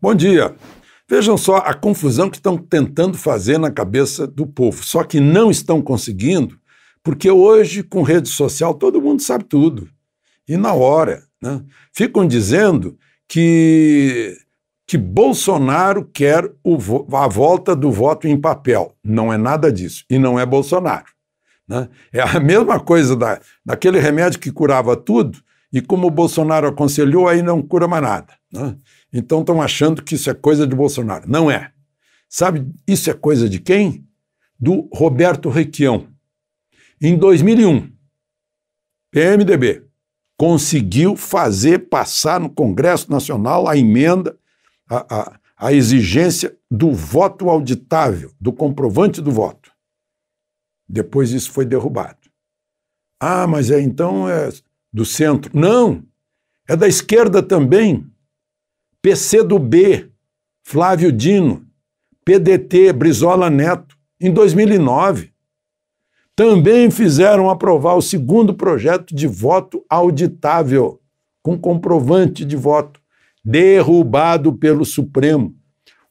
Bom dia. Vejam só a confusão que estão tentando fazer na cabeça do povo, só que não estão conseguindo, porque hoje, com rede social, todo mundo sabe tudo. E na hora. Né? Ficam dizendo que, que Bolsonaro quer o, a volta do voto em papel. Não é nada disso. E não é Bolsonaro. Né? É a mesma coisa da, daquele remédio que curava tudo e como o Bolsonaro aconselhou, aí não cura mais nada. Né? Então estão achando que isso é coisa de Bolsonaro. Não é. Sabe, isso é coisa de quem? Do Roberto Requião. Em 2001, PMDB conseguiu fazer passar no Congresso Nacional a emenda, a, a, a exigência do voto auditável, do comprovante do voto. Depois isso foi derrubado. Ah, mas é então é do centro. Não, é da esquerda também. PC do B, Flávio Dino, PDT, Brizola Neto, em 2009. Também fizeram aprovar o segundo projeto de voto auditável, com comprovante de voto, derrubado pelo Supremo.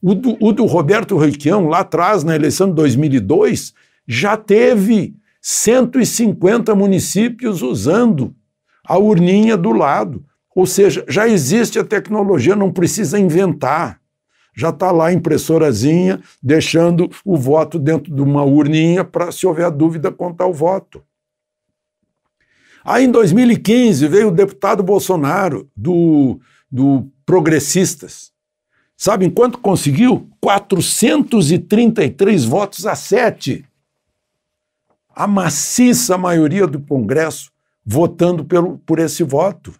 O do, o do Roberto Requião, lá atrás, na eleição de 2002, já teve 150 municípios usando a urninha do lado. Ou seja, já existe a tecnologia, não precisa inventar. Já está lá a impressorazinha, deixando o voto dentro de uma urninha para, se houver dúvida, contar o voto. Aí, em 2015, veio o deputado Bolsonaro, do, do Progressistas. Sabe quanto conseguiu? 433 votos a 7 a maciça maioria do Congresso votando pelo, por esse voto,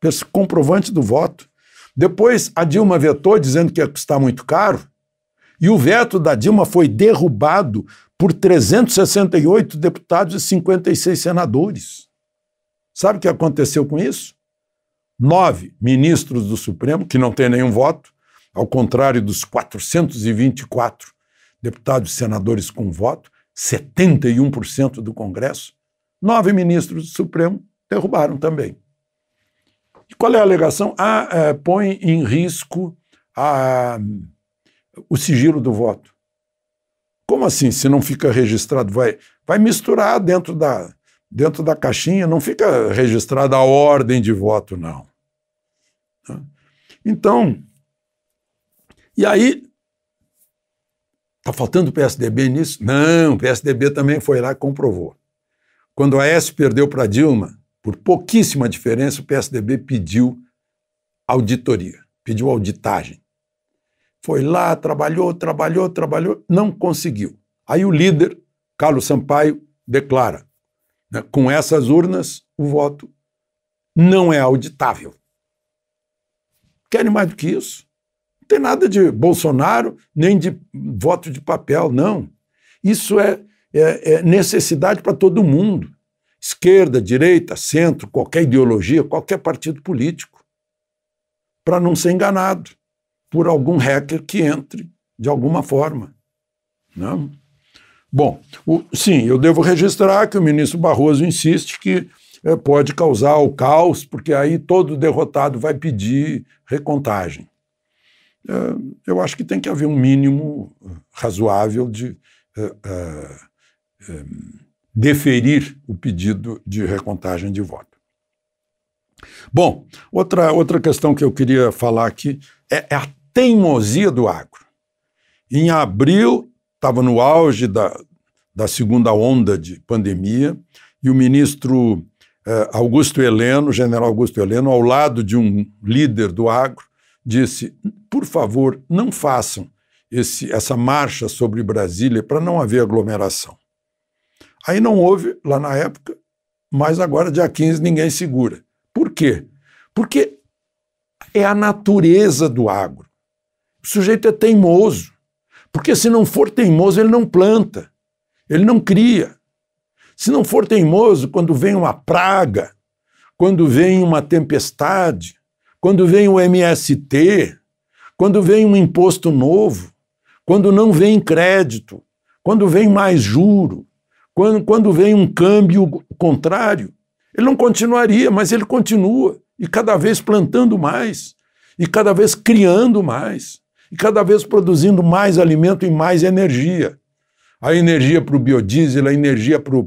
por esse comprovante do voto. Depois a Dilma vetou dizendo que ia custar muito caro, e o veto da Dilma foi derrubado por 368 deputados e 56 senadores. Sabe o que aconteceu com isso? Nove ministros do Supremo, que não têm nenhum voto, ao contrário dos 424 deputados e senadores com voto, 71% do Congresso, nove ministros do Supremo derrubaram também. E qual é a alegação? Ah, é, põe em risco a, o sigilo do voto. Como assim, se não fica registrado? Vai, vai misturar dentro da, dentro da caixinha, não fica registrada a ordem de voto, não. Tá? Então, e aí Está faltando o PSDB nisso? Não, o PSDB também foi lá e comprovou. Quando a S perdeu para Dilma, por pouquíssima diferença, o PSDB pediu auditoria, pediu auditagem. Foi lá, trabalhou, trabalhou, trabalhou, não conseguiu. Aí o líder, Carlos Sampaio, declara: né, com essas urnas, o voto não é auditável. Querem mais do que isso? Não tem nada de Bolsonaro, nem de voto de papel, não. Isso é, é, é necessidade para todo mundo. Esquerda, direita, centro, qualquer ideologia, qualquer partido político. Para não ser enganado por algum hacker que entre de alguma forma. Não? Bom, o, sim, eu devo registrar que o ministro Barroso insiste que é, pode causar o caos, porque aí todo derrotado vai pedir recontagem. É, eu acho que tem que haver um mínimo eh, razoável de eh, eh, deferir o pedido de recontagem de voto. Bom, outra, outra questão que eu queria falar aqui é, é a teimosia do agro. Em abril, estava no auge da, da segunda onda de pandemia, e o ministro Augusto Heleno, general Augusto Heleno, ao lado de um líder do agro, disse: por favor, não façam esse, essa marcha sobre Brasília para não haver aglomeração. Aí não houve lá na época, mas agora, dia 15, ninguém segura. Por quê? Porque é a natureza do agro. O sujeito é teimoso, porque se não for teimoso, ele não planta, ele não cria. Se não for teimoso, quando vem uma praga, quando vem uma tempestade, quando vem o MST, quando vem um imposto novo, quando não vem crédito, quando vem mais juro, quando, quando vem um câmbio contrário, ele não continuaria, mas ele continua, e cada vez plantando mais, e cada vez criando mais, e cada vez produzindo mais alimento e mais energia. A energia para o biodiesel, a energia para o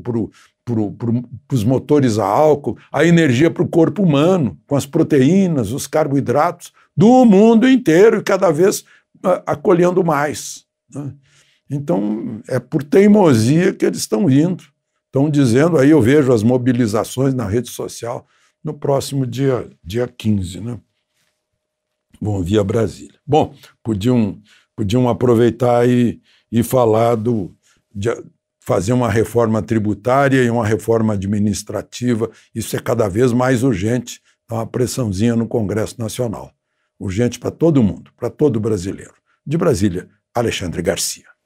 para pro, os motores a álcool, a energia para o corpo humano, com as proteínas, os carboidratos, do mundo inteiro e cada vez ah, acolhendo mais. Né? Então, é por teimosia que eles estão indo. Estão dizendo, aí eu vejo as mobilizações na rede social no próximo dia, dia 15, né? Vão via Brasília. Bom, podiam, podiam aproveitar e, e falar do, de, fazer uma reforma tributária e uma reforma administrativa. Isso é cada vez mais urgente. Dá tá uma pressãozinha no Congresso Nacional. Urgente para todo mundo, para todo brasileiro. De Brasília, Alexandre Garcia.